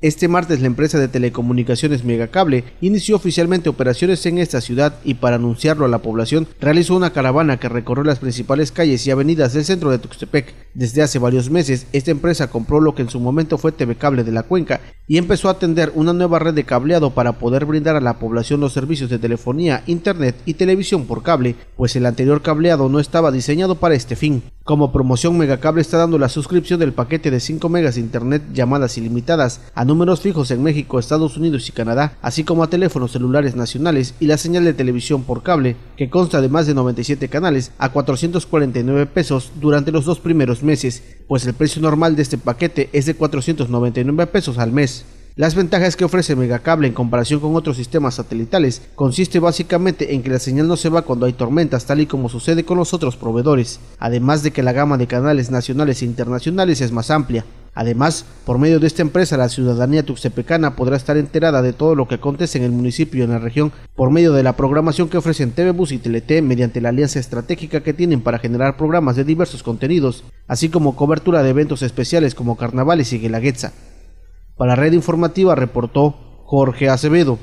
Este martes la empresa de telecomunicaciones Megacable inició oficialmente operaciones en esta ciudad y para anunciarlo a la población realizó una caravana que recorrió las principales calles y avenidas del centro de Tuxtepec. Desde hace varios meses, esta empresa compró lo que en su momento fue TV Cable de la Cuenca y empezó a atender una nueva red de cableado para poder brindar a la población los servicios de telefonía, internet y televisión por cable, pues el anterior cableado no estaba diseñado para este fin. Como promoción, Megacable está dando la suscripción del paquete de 5 megas de internet llamadas ilimitadas a números fijos en México, Estados Unidos y Canadá, así como a teléfonos celulares nacionales y la señal de televisión por cable, que consta de más de 97 canales, a 449 pesos durante los dos primeros meses meses, pues el precio normal de este paquete es de 499 pesos al mes. Las ventajas que ofrece Megacable en comparación con otros sistemas satelitales consiste básicamente en que la señal no se va cuando hay tormentas tal y como sucede con los otros proveedores, además de que la gama de canales nacionales e internacionales es más amplia, Además, por medio de esta empresa, la ciudadanía tuxtepecana podrá estar enterada de todo lo que acontece en el municipio y en la región por medio de la programación que ofrecen TVBus y Telete mediante la alianza estratégica que tienen para generar programas de diversos contenidos, así como cobertura de eventos especiales como carnavales y guelaguetza. Para Red Informativa reportó Jorge Acevedo.